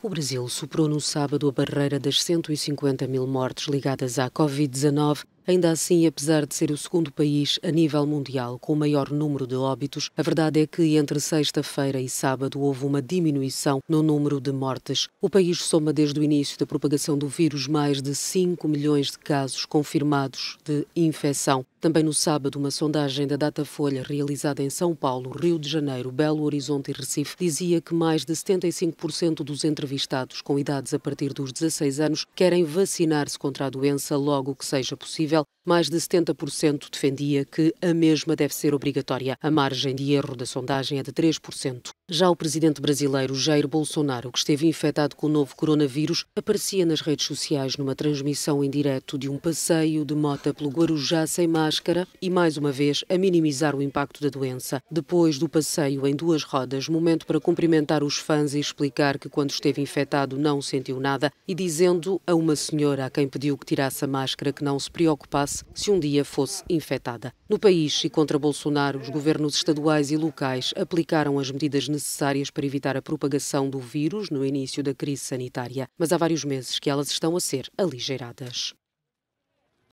O Brasil superou no sábado a barreira das 150 mil mortes ligadas à Covid-19 Ainda assim, apesar de ser o segundo país a nível mundial com o maior número de óbitos, a verdade é que entre sexta-feira e sábado houve uma diminuição no número de mortes. O país soma desde o início da propagação do vírus mais de 5 milhões de casos confirmados de infecção. Também no sábado, uma sondagem da Datafolha realizada em São Paulo, Rio de Janeiro, Belo Horizonte e Recife dizia que mais de 75% dos entrevistados com idades a partir dos 16 anos querem vacinar-se contra a doença logo que seja possível mais de 70% defendia que a mesma deve ser obrigatória. A margem de erro da sondagem é de 3%. Já o presidente brasileiro Jair Bolsonaro, que esteve infectado com o novo coronavírus, aparecia nas redes sociais numa transmissão em direto de um passeio de mota pelo Guarujá sem máscara e, mais uma vez, a minimizar o impacto da doença. Depois do passeio em duas rodas, momento para cumprimentar os fãs e explicar que, quando esteve infectado, não sentiu nada e dizendo a uma senhora a quem pediu que tirasse a máscara que não se preocupasse se um dia fosse infectada. No país e contra Bolsonaro, os governos estaduais e locais aplicaram as medidas necessárias necessárias para evitar a propagação do vírus no início da crise sanitária, mas há vários meses que elas estão a ser aligeiradas.